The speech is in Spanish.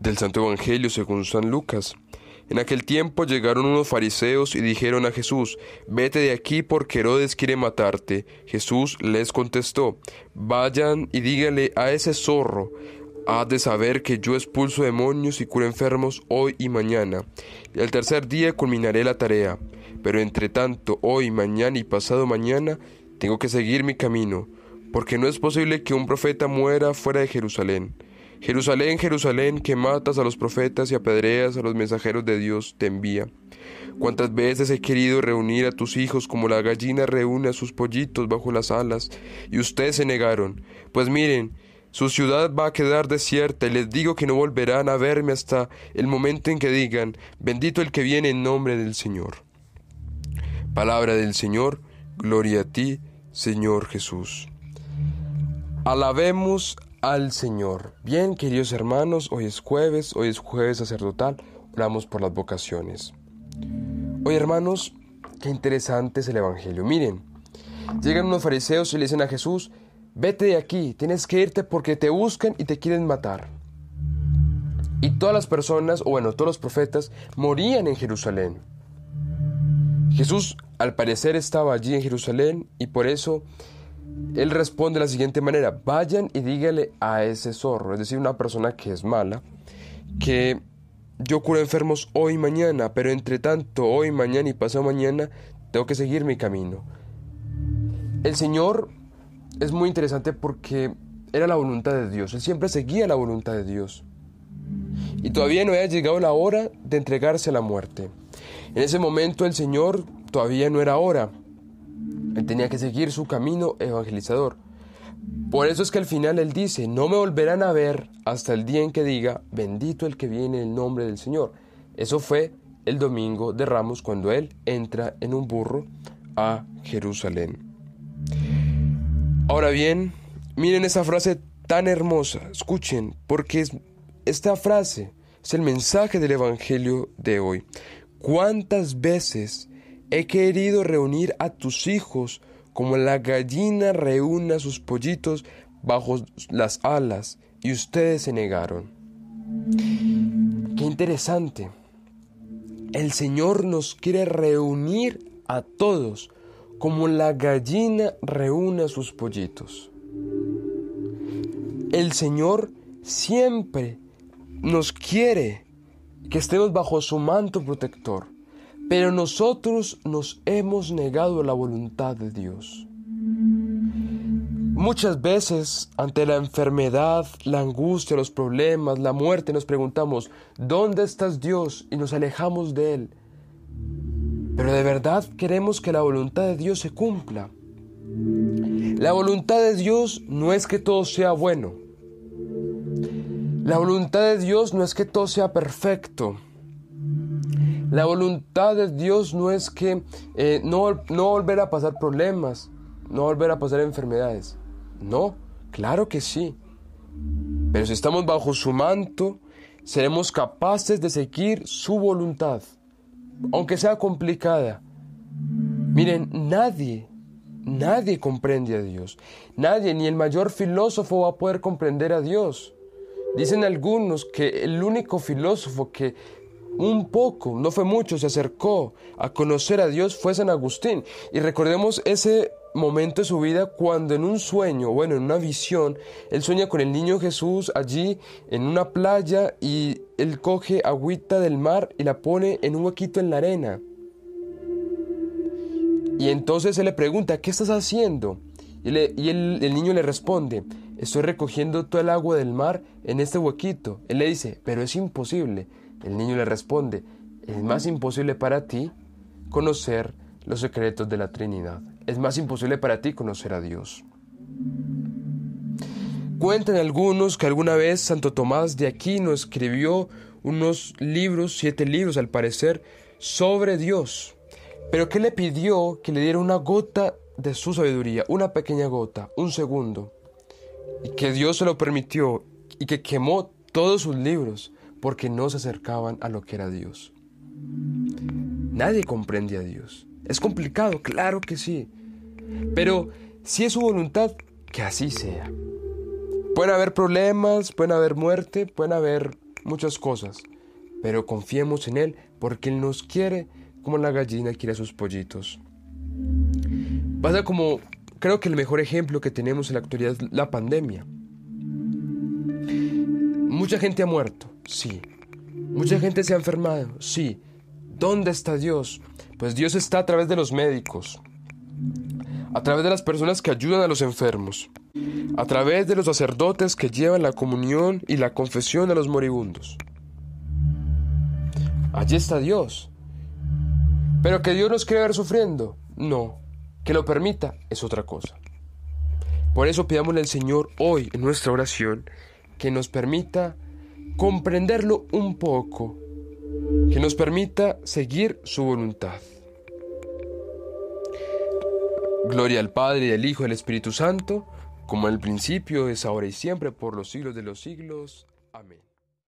Del Santo Evangelio según San Lucas. En aquel tiempo llegaron unos fariseos y dijeron a Jesús, vete de aquí porque Herodes quiere matarte. Jesús les contestó, vayan y díganle a ese zorro, has de saber que yo expulso demonios y curo enfermos hoy y mañana, y al tercer día culminaré la tarea. Pero entre tanto, hoy, mañana y pasado mañana, tengo que seguir mi camino, porque no es posible que un profeta muera fuera de Jerusalén. Jerusalén, Jerusalén, que matas a los profetas y apedreas a los mensajeros de Dios, te envía. Cuántas veces he querido reunir a tus hijos como la gallina reúne a sus pollitos bajo las alas, y ustedes se negaron. Pues miren, su ciudad va a quedar desierta y les digo que no volverán a verme hasta el momento en que digan, bendito el que viene en nombre del Señor. Palabra del Señor, gloria a ti, Señor Jesús. Alabemos al Señor. Bien, queridos hermanos, hoy es jueves, hoy es jueves sacerdotal, oramos por las vocaciones. Hoy, hermanos, qué interesante es el Evangelio. Miren, llegan unos fariseos y le dicen a Jesús, vete de aquí, tienes que irte porque te buscan y te quieren matar. Y todas las personas, o bueno, todos los profetas, morían en Jerusalén. Jesús, al parecer, estaba allí en Jerusalén y por eso él responde de la siguiente manera, vayan y dígale a ese zorro, es decir, una persona que es mala, que yo curo enfermos hoy y mañana, pero entre tanto, hoy, mañana y pasado mañana, tengo que seguir mi camino. El Señor es muy interesante porque era la voluntad de Dios, él siempre seguía la voluntad de Dios. Y todavía no había llegado la hora de entregarse a la muerte. En ese momento el Señor todavía no era hora. Él tenía que seguir su camino evangelizador. Por eso es que al final él dice, no me volverán a ver hasta el día en que diga, bendito el que viene en el nombre del Señor. Eso fue el domingo de Ramos cuando él entra en un burro a Jerusalén. Ahora bien, miren esa frase tan hermosa, escuchen, porque esta frase es el mensaje del Evangelio de hoy. ¿Cuántas veces He querido reunir a tus hijos como la gallina reúne a sus pollitos bajo las alas, y ustedes se negaron. Qué interesante. El Señor nos quiere reunir a todos como la gallina reúne a sus pollitos. El Señor siempre nos quiere que estemos bajo su manto protector. Pero nosotros nos hemos negado la voluntad de Dios. Muchas veces ante la enfermedad, la angustia, los problemas, la muerte, nos preguntamos, ¿dónde estás Dios? Y nos alejamos de Él. Pero de verdad queremos que la voluntad de Dios se cumpla. La voluntad de Dios no es que todo sea bueno. La voluntad de Dios no es que todo sea perfecto. La voluntad de Dios no es que eh, no, no volver a pasar problemas, no volver a pasar enfermedades. No, claro que sí. Pero si estamos bajo su manto, seremos capaces de seguir su voluntad, aunque sea complicada. Miren, nadie, nadie comprende a Dios. Nadie, ni el mayor filósofo va a poder comprender a Dios. Dicen algunos que el único filósofo que un poco, no fue mucho, se acercó a conocer a Dios fue San Agustín. Y recordemos ese momento de su vida cuando en un sueño, bueno, en una visión, él sueña con el niño Jesús allí en una playa y él coge agüita del mar y la pone en un huequito en la arena. Y entonces él le pregunta, ¿qué estás haciendo? Y, el, niño le responde, estoy recogiendo todo el agua del mar en este huequito. Él le dice, pero es imposible, el niño le responde, es más imposible para ti conocer los secretos de la Trinidad. Es más imposible para ti conocer a Dios. Cuentan algunos que alguna vez Santo Tomás de Aquino escribió unos libros, siete libros al parecer, sobre Dios, pero que le pidió que le diera una gota de su sabiduría, una pequeña gota, un segundo, y que Dios se lo permitió y que quemó todos sus libros porque no se acercaban a lo que era Dios. Nadie comprende a Dios. Es complicado, claro que sí. Pero si es su voluntad, que así sea. Pueden haber problemas, pueden haber muerte, pueden haber muchas cosas. Pero confiemos en Él porque Él nos quiere como la gallina quiere a sus pollitos. Pasa como, creo que el mejor ejemplo que tenemos en la actualidad es la pandemia. Mucha gente ha muerto. Sí. Mucha gente se ha enfermado, sí. ¿Dónde está Dios? Pues Dios está a través de los médicos, a través de las personas que ayudan a los enfermos, a través de los sacerdotes que llevan la comunión y la confesión a los moribundos. Allí está Dios. Pero que Dios nos quiera ver sufriendo, no. Que lo permita es otra cosa. Por eso pidámosle al Señor hoy en nuestra oración que nos permita comprenderlo un poco, que nos permita seguir su voluntad. Gloria al Padre, y al Hijo, y al Espíritu Santo, como en el principio, es ahora y siempre, por los siglos de los siglos. Amén.